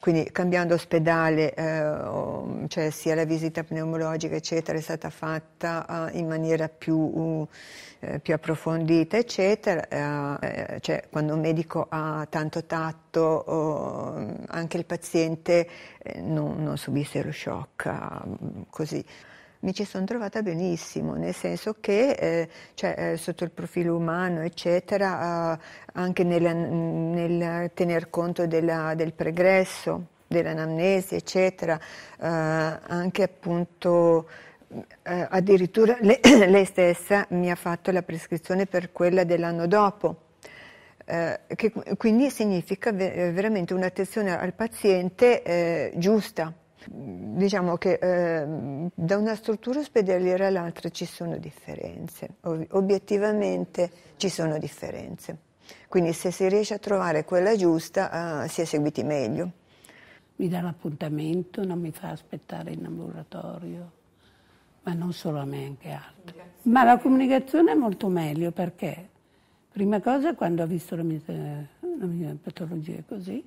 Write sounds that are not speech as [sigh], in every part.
quindi cambiando ospedale, eh, cioè sia la visita pneumologica eccetera è stata fatta eh, in maniera più, uh, più approfondita eccetera, eh, eh, cioè quando un medico ha tanto tatto oh, anche il paziente non, non subisce lo shock, ah, così mi ci sono trovata benissimo, nel senso che eh, cioè, eh, sotto il profilo umano, eccetera, eh, anche nella, nel tener conto della, del pregresso, dell'anamnesi, eccetera, eh, anche appunto eh, addirittura lei, [clears throat] lei stessa mi ha fatto la prescrizione per quella dell'anno dopo. Eh, che quindi significa veramente un'attenzione al paziente giusta. Diciamo che eh, da una struttura ospedaliera all'altra ci sono differenze, obiettivamente ci sono differenze. Quindi se si riesce a trovare quella giusta eh, si è seguiti meglio. Mi dà l'appuntamento, non mi fa aspettare in ambulatorio, ma non solo a me, anche altri. Ma la comunicazione è molto meglio perché, prima cosa, quando ha visto la mia, eh, la mia patologia così,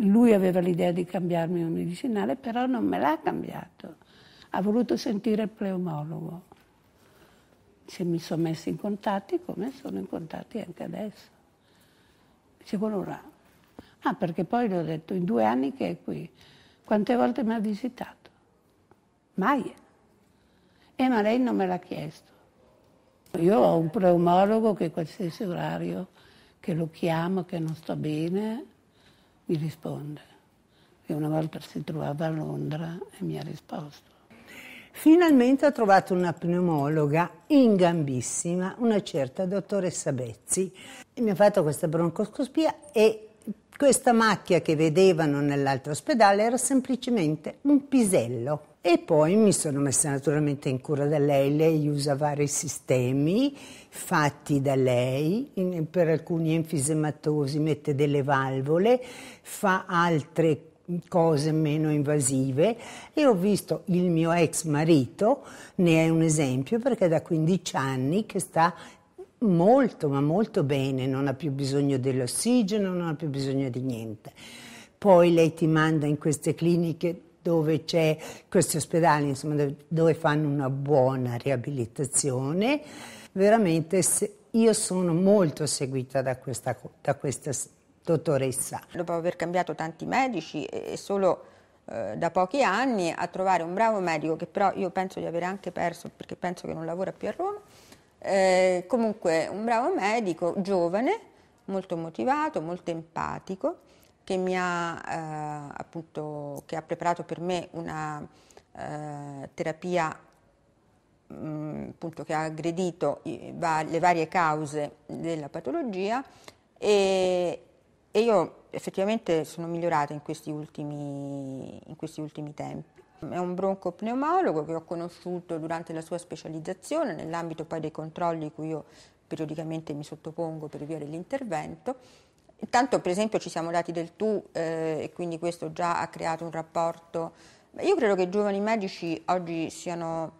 lui aveva l'idea di cambiarmi un medicinale, però non me l'ha cambiato. Ha voluto sentire il pleomologo. Se mi sono messa in contatti, come sono in contatti anche adesso. Dice, vuole Ah, perché poi le ho detto, in due anni che è qui, quante volte mi ha visitato? Mai. Eh, ma lei non me l'ha chiesto. Io ho un pleomologo che qualsiasi orario che lo chiamo, che non sto bene, mi risponde. E una volta si trovava a Londra e mi ha risposto. Finalmente ho trovato una pneumologa in gambissima, una certa dottoressa Bezzi. E mi ha fatto questa broncoscopia e questa macchia che vedevano nell'altro ospedale era semplicemente un pisello. E poi mi sono messa naturalmente in cura da lei, lei usa vari sistemi fatti da lei, in, per alcuni enfisematosi mette delle valvole, fa altre cose meno invasive e ho visto il mio ex marito, ne è un esempio perché è da 15 anni che sta molto, ma molto bene, non ha più bisogno dell'ossigeno, non ha più bisogno di niente. Poi lei ti manda in queste cliniche dove c'è questi ospedali, insomma, dove, fanno una buona riabilitazione. Veramente io sono molto seguita da questa, da questa dottoressa. Dopo aver cambiato tanti medici e solo eh, da pochi anni a trovare un bravo medico che però io penso di aver anche perso perché penso che non lavora più a Roma eh, comunque un bravo medico, giovane, molto motivato, molto empatico, che mi ha, eh, appunto, che ha preparato per me una eh, terapia mh, mm, appunto, che ha aggredito i, va, le varie cause della patologia e, e, io effettivamente sono migliorata in questi ultimi, in questi ultimi tempi. È un broncopneumologo che ho conosciuto durante la sua specializzazione nell'ambito poi dei controlli cui io periodicamente mi sottopongo per via dell'intervento. Intanto per esempio ci siamo dati del tu eh, e quindi questo già ha creato un rapporto. Io credo che i giovani medici oggi siano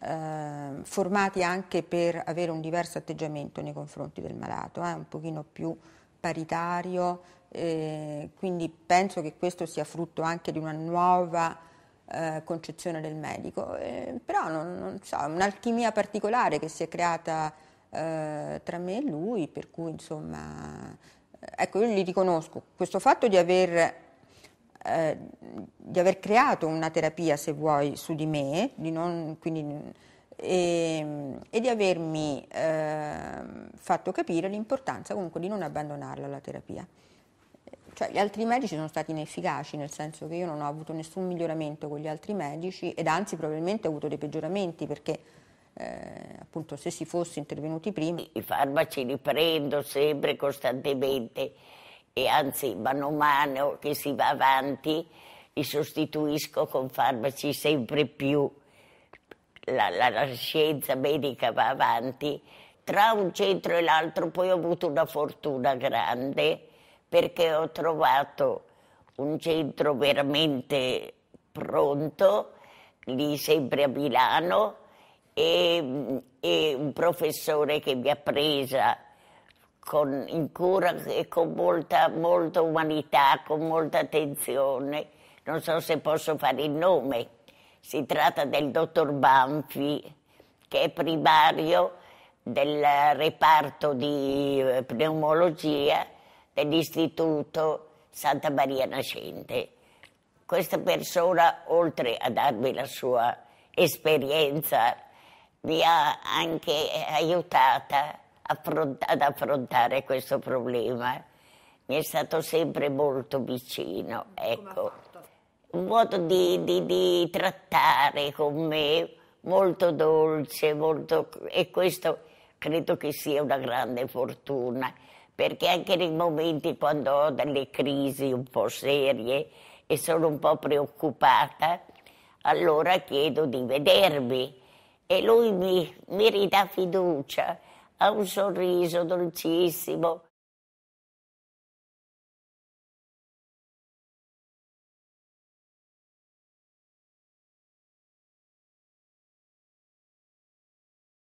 eh, formati anche per avere un diverso atteggiamento nei confronti del malato, eh, un pochino più paritario, eh, quindi penso che questo sia frutto anche di una nuova eh, concezione del medico, eh, però non, non so, un'alchimia particolare che si è creata eh, tra me e lui, per cui insomma, eh, ecco, io gli riconosco questo fatto di aver, eh, di aver creato una terapia, se vuoi, su di me, di non, quindi, e, ehm, e, di avermi ehm, fatto capire l'importanza comunque di non abbandonarla la terapia. Cioè, gli altri medici sono stati inefficaci, nel senso che io non ho avuto nessun miglioramento con gli altri medici ed anzi probabilmente ho avuto dei peggioramenti perché eh, appunto se si fosse intervenuti prima. I farmaci li prendo sempre costantemente e anzi mano a mano che si va avanti li sostituisco con farmaci sempre più. La, la, la scienza medica va avanti. Tra un centro e l'altro poi ho avuto una fortuna grande perché ho trovato un centro veramente pronto, lì sempre a Milano, e, e un professore che mi ha presa con, in cura e con molta, molta umanità, con molta attenzione. Non so se posso fare il nome. Si tratta del dottor Banfi, che è primario del reparto di eh, pneumologia dell'Istituto Santa Maria Nascente. Questa persona, oltre a darmi la sua esperienza, mi ha anche aiutata ad affrontare questo problema. Mi è stato sempre molto vicino, ecco. Un modo di, di, di trattare con me molto dolce, molto... e questo credo che sia una grande fortuna perché anche nei momenti quando ho delle crisi un po' serie e sono un po' preoccupata, allora chiedo di vedermi e lui mi, mi ridà fiducia, ha un sorriso dolcissimo